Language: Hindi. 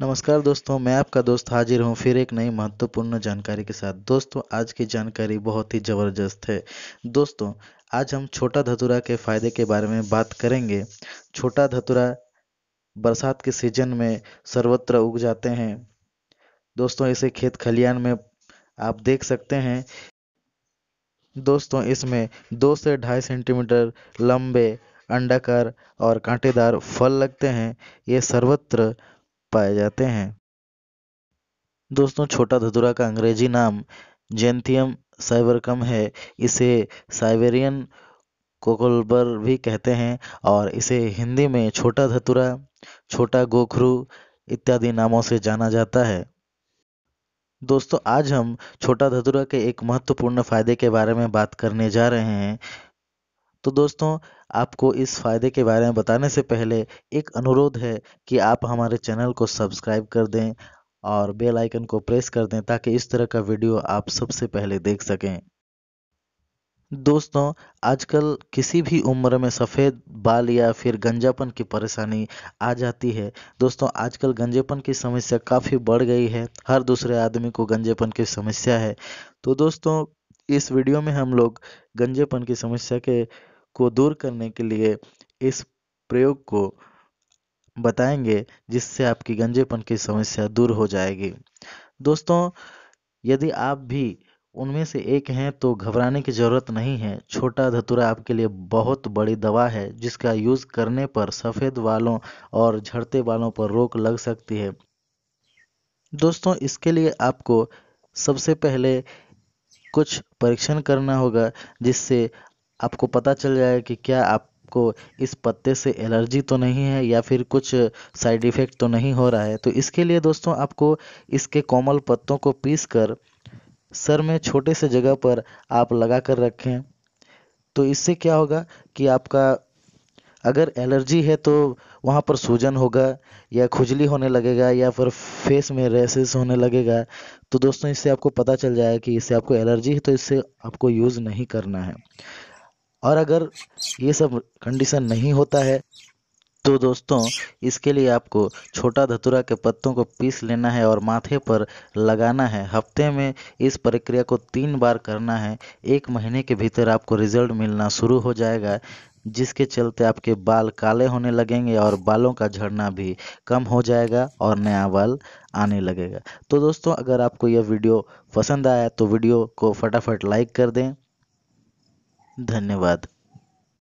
नमस्कार दोस्तों मैं आपका दोस्त हाजिर हूं फिर एक नई महत्वपूर्ण जानकारी के साथ दोस्तों आज की जानकारी बहुत ही ज़बरदस्त है दोस्तों आज हम छोटा धतूरा के फ़ायदे के बारे में बात करेंगे छोटा धतूरा बरसात के सीजन में सर्वत्र उग जाते हैं दोस्तों इसे खेत खलियान में आप देख सकते हैं दोस्तों इसमें दो से ढाई सेंटीमीटर लंबे अंडाकार और कांटेदार फल लगते हैं ये सर्वत्र पाए जाते हैं दोस्तों छोटा धतुरा का अंग्रेजी नाम जेंथियम साइबरकम है इसे साइबेरियन कोकोलबर भी कहते हैं और इसे हिंदी में छोटा धतुरा छोटा गोखरू इत्यादि नामों से जाना जाता है दोस्तों आज हम छोटा धतुरा के एक महत्वपूर्ण फायदे के बारे में बात करने जा रहे हैं तो दोस्तों आपको इस फ़ायदे के बारे में बताने से पहले एक अनुरोध है कि आप हमारे चैनल को सब्सक्राइब कर दें और बेल आइकन को प्रेस कर दें ताकि इस तरह का वीडियो आप सबसे पहले देख सकें दोस्तों आजकल किसी भी उम्र में सफ़ेद बाल या फिर गंजापन की परेशानी आ जाती है दोस्तों आजकल गंजेपन की समस्या काफ़ी बढ़ गई है हर दूसरे आदमी को गंजेपन की समस्या है तो दोस्तों इस वीडियो में हम लोग गंजेपन की समस्या के को दूर करने के लिए इस प्रयोग को बताएंगे जिससे आपकी गंजेपन की समस्या दूर हो जाएगी दोस्तों यदि आप भी उनमें से एक हैं तो घबराने की ज़रूरत नहीं है छोटा धतूरा आपके लिए बहुत बड़ी दवा है जिसका यूज़ करने पर सफ़ेद बालों और झड़ते बालों पर रोक लग सकती है दोस्तों इसके लिए आपको सबसे पहले कुछ परीक्षण करना होगा जिससे आपको पता चल जाएगा कि क्या आपको इस पत्ते से एलर्जी तो नहीं है या फिर कुछ साइड इफ़ेक्ट तो नहीं हो रहा है तो इसके लिए दोस्तों आपको इसके कोमल पत्तों को पीस कर सर में छोटे से जगह पर आप लगा कर रखें तो इससे क्या होगा कि आपका अगर एलर्जी है तो वहाँ पर सूजन होगा या खुजली होने लगेगा या फिर फेस में रेसेस होने लगेगा तो दोस्तों इससे आपको पता चल जाएगा कि इससे आपको एलर्जी है तो इससे आपको यूज़ नहीं करना है और अगर ये सब कंडीशन नहीं होता है तो दोस्तों इसके लिए आपको छोटा धतुरा के पत्तों को पीस लेना है और माथे पर लगाना है हफ्ते में इस प्रक्रिया को तीन बार करना है एक महीने के भीतर आपको रिजल्ट मिलना शुरू हो जाएगा जिसके चलते आपके बाल काले होने लगेंगे और बालों का झड़ना भी कम हो जाएगा और नया बाल आने लगेगा तो दोस्तों अगर आपको यह वीडियो पसंद आया तो वीडियो को फटाफट लाइक कर दें धन्यवाद